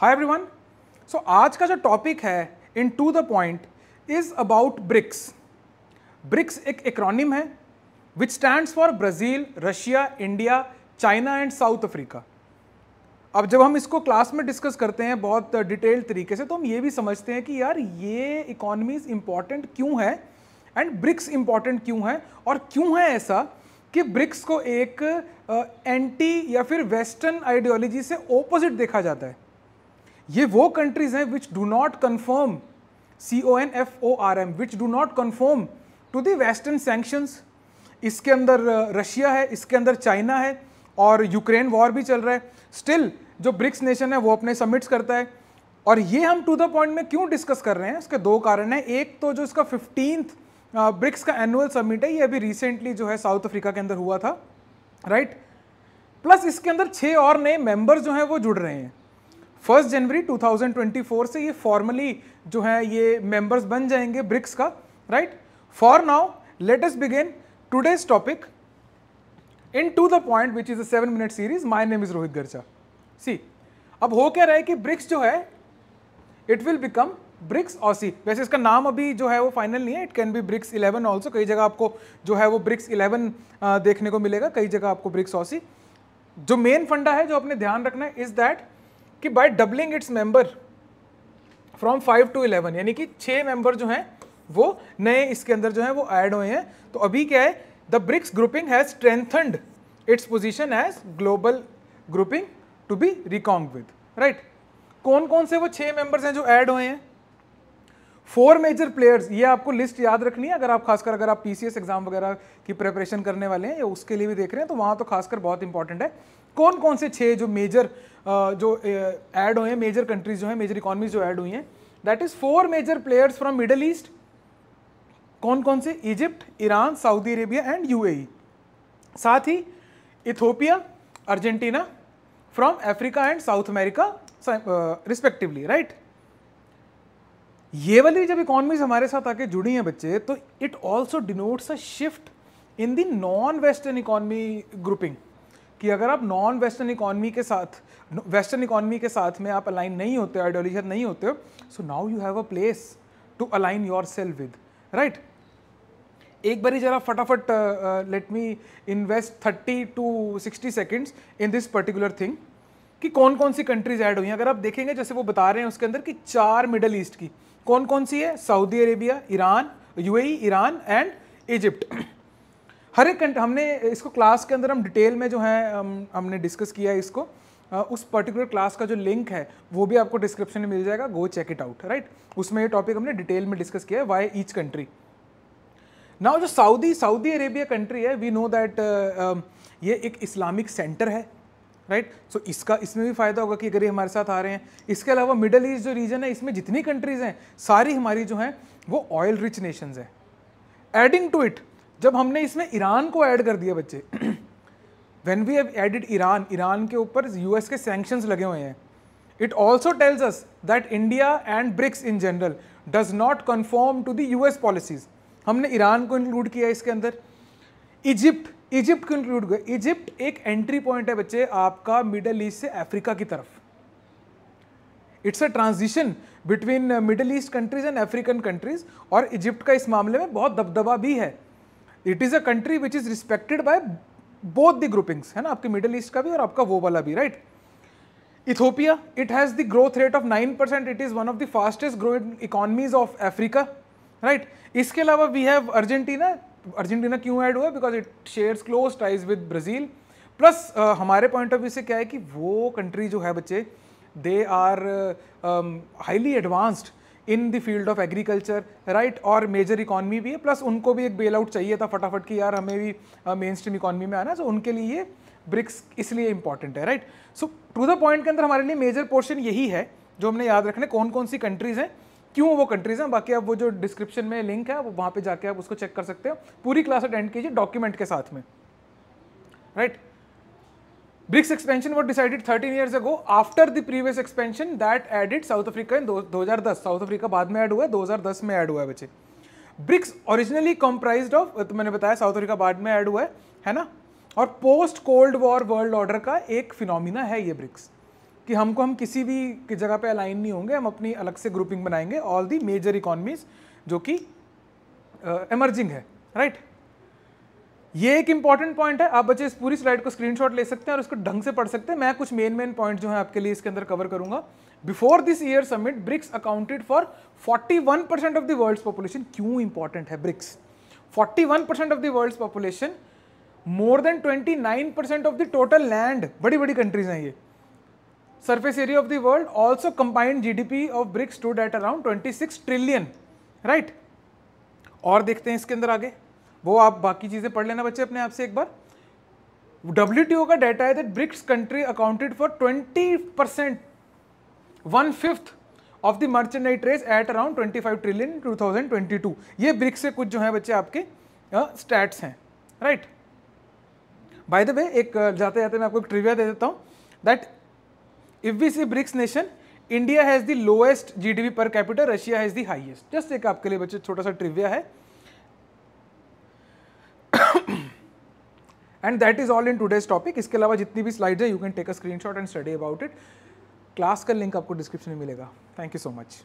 Hi everyone so आज का जो टॉपिक है in to the point is about BRICS BRICS एक एक्रोनिम है which stand for Brazil Russia India China and South Africa अब जब हम इसको क्लास में डिस्कस करते हैं बहुत डिटेल्ड तरीके से तो हम ये भी समझते हैं कि यार ये इकोनॉमीज इम्पॉर्टेंट क्यों है एंड ब्रिक्स इम्पॉर्टेंट क्यों है और क्यों है ऐसा कि ब्रिक्स को एक एंटी या फिर वेस्टर्न आइडियोलॉजी से ओपोजिट देखा जाता है ये वो कंट्रीज हैं which do not confirm C O N F O R M which do not confirm to the western sanctions इसके अंदर रशिया है इसके अंदर चाइना है और यूक्रेन वॉर भी चल रहा है स्टिल जो ब्रिक्स नेशन है वो अपने सबमिट्स करता है और ये हम टू द पॉइंट में क्यों डिस्कस कर रहे हैं उसके दो कारण हैं एक तो जो इसका फिफ्टींथ ब्रिक्स का एनुअल समिट है ये अभी रिसेंटली जो है साउथ अफ्रीका के अंदर हुआ था राइट right? प्लस इसके अंदर छः और नए मेंबर्स जो हैं वो जुड़ रहे हैं फर्स्ट जनवरी 2024 से ये फॉर्मली जो है ये मेंबर्स बन जाएंगे ब्रिक्स का right for now let us begin today's topic in to the point which is a seven minute series my name is Rohit Garja सी अब हो क्या रहा है कि ब्रिक्स जो है इट विल बिकम ब्रिक्स ऑसी वैसे इसका नाम अभी जो है वो फाइनल नहीं है it can be BRICS eleven also कई जगह आपको जो है वो ब्रिक्स इलेवन देखने को मिलेगा कई जगह आपको ब्रिक्स ऑसी जो मेन फंडा है जो अपने ध्यान रखना है इज दैट कि by doubling its member from five to eleven यानी कि छः मेंबर जो हैं वो नए इसके अंदर जो हैं वो ऐड हुए हैं तो अभी क्या है the BRICS grouping has strengthened its position as global grouping to be reckoned with right कौन कौन से वो छः मेंबर्स हैं जो ऐड हुए हैं फोर मेजर प्लेयर्स ये आपको लिस्ट याद रखनी है अगर आप खासकर अगर आप पीसीएस एग्जाम वगैरह की प्रिपरेशन करने वाले हैं या उसके लिए भी देख रहे हैं तो वहाँ तो खासकर बहुत इंपॉर्टेंट है कौन कौन से छः जो मेजर जो ऐड हुए हैं मेजर कंट्रीज जो हैं मेजर इकोनॉमीज जो ऐड हुई हैं that is four major players from middle east कौन कौन से Egypt Iran Saudi Arabia and you साथ ही Ethiopia Argentina from Africa and South America respectively right ये वाली जब इकोनॉमीज हमारे साथ आके जुड़ी हैं बच्चे तो it also denotes a shift in the non western economy grouping कि अगर आप नॉन वेस्टर्न इकोनॉमी के साथ वेस्टर्न इकोनॉमी के साथ में आप अलाइन नहीं होते हो आइडियोलॉजी नहीं होते हो so now you have a place to align yourself with right एक बारी जरा फटाफट let me invest thirty to sixty seconds in this particular thing कि कौन कौन सी कंट्रीज ऐड हुई हैं अगर आप देखेंगे जैसे वो बता रहे हैं उसके अंदर कि चार मिडल ईस्ट की कौन कौन सी है Saudi Arabia Iran UAE Iran and Egypt हर एक हमने इसको क्लास के अंदर हम डिटेल में जो है हम, हमने डिस्कस किया है इसको उस पर्टिकुलर क्लास का जो लिंक है वो भी आपको डिस्क्रिप्शन में मिल जाएगा go check it out right उसमें ये टॉपिक हमने डिटेल में डिस्कस किया है वाई ईच कंट्री नाउ जो सऊदी सऊदी अरेबिया कंट्री है वी नो दैट ये एक इस्लामिक सेंटर है राइट सो इसका इसमें भी फ़ायदा होगा कि अगर ये हमारे साथ आ रहे हैं इसके अलावा मिडल ईस्ट जो रीजन है इसमें जितनी कंट्रीज़ हैं सारी हमारी जो हैं वो ऑयल रिच नेशंस हैं एडिंग टू इट जब हमने इसमें ईरान को ऐड कर दिया बच्चे when we have added Iran Iran के ऊपर यूएस के सैंक्शंस लगे हुए हैं it also tells us that India and BRICS in general does not conform to the US policies हमने ईरान को इंक्लूड किया इसके अंदर इजिप्ट इजिप्ट को इंक्लूड किया इजिप्ट एक एंट्री पॉइंट है बच्चे आपका मिडल ईस्ट से अफ्रीका की तरफ it's a transition between middle east countries and African countries और इजिप्ट का इस मामले में बहुत दबदबा भी है it is a country which is respected by both the groupings है ना आपके मिडल ईस्ट का भी और आपका वो वाला भी right Ethiopia it has the growth rate of nine percent it is one of the fastest growing economies of Africa right इसके अलावा वी हैव अर्जेंटीना अर्जेंटीना क्यों ऐड हुआ because it shares close ties with Brazil plus हमारे point of view से क्या है कि वो कंट्री जो है बच्चे they are highly advanced in the field of agriculture right और मेजर इकॉनमी भी है प्लस उनको भी एक बेल आउट चाहिए था फटाफट कि यार हमें भी मेन स्ट्रीम इकॉनमी में आना सो so उनके लिए ब्रिक्स इसलिए इंपॉर्टेंट है right so to the point के अंदर हमारे लिए मेजर पोर्शन यही है जो हमने याद रखना कौन कौन सी कंट्रीज़ हैं क्यों वो कंट्रीज़ हैं बाकी आप वो जो डिस्क्रिप्शन में लिंक है वो वहां पे जाके आप उसको चेक कर सकते हो पूरी क्लास अटेंड कीजिए डॉक्यूमेंट के साथ में right BRICS expansion what decided thirteen years ago after the previous expansion that added South Africa in दो हज़ार दस साउथ अफ्रीका बाद में एड हुआ है दो हज़ार दस में एड हुआ है बच्चे ब्रिक्स ओरिजिनली कंप्राइज ऑफ तो मैंने बताया साउथ अफ्रीका बाद में एड हुआ है है ना और post cold war world order का एक फिनोमिना है ये ब्रिक्स कि हमको हम किसी भी की जगह पे अलाइन नहीं होंगे हम अपनी अलग से ग्रुपिंग बनाएंगे ऑल दी मेजर इकोनॉमीज जो कि इमर्जिंग uh, है राइट right? ये एक इंपॉर्टेंट पॉइंट है आप बच्चे इस पूरी स्लाइड को स्क्रीनशॉट ले सकते हैं और उसको ढंग से पढ़ सकते हैं मैं कुछ मेन मेन पॉइंट जो है आपके लिए इसके अंदर कवर करूंगा before this year summit BRICS accounted for 41 percent of the world's population क्यों इंपॉर्टेंट है BRICS 41 percent of the world's population more than 29 percent of the total land बड़ी बड़ी कंट्रीज हैं ये surface area of the world also combined GDP of BRICS stood at around 26 trillion right और देखते हैं इसके अंदर आगे वो आप बाकी चीज़ें पढ़ लेना बच्चे अपने आप से एक बार डब्ल्यू का डाटा है that BRICS country accounted for 20 percent one fifth of the merchandise trades at around 25 trillion 2022 ये ब्रिक्स से कुछ जो है बच्चे आपके स्टैट्स uh, हैं राइट बाय द वे एक जाते जाते मैं आपको एक ट्रिविया दे देता हूँ that if we see BRICS nation India has the lowest GDP per capital Russia has the highest just एक आपके लिए बच्चे छोटा सा ट्रिविया है and that is all in today's topic इसके अलावा जितनी भी स्लाइड है you can take a screenshot and study about it class का लिंक आपको डिस्क्रिप्शन में मिलेगा थैंक यू सो मच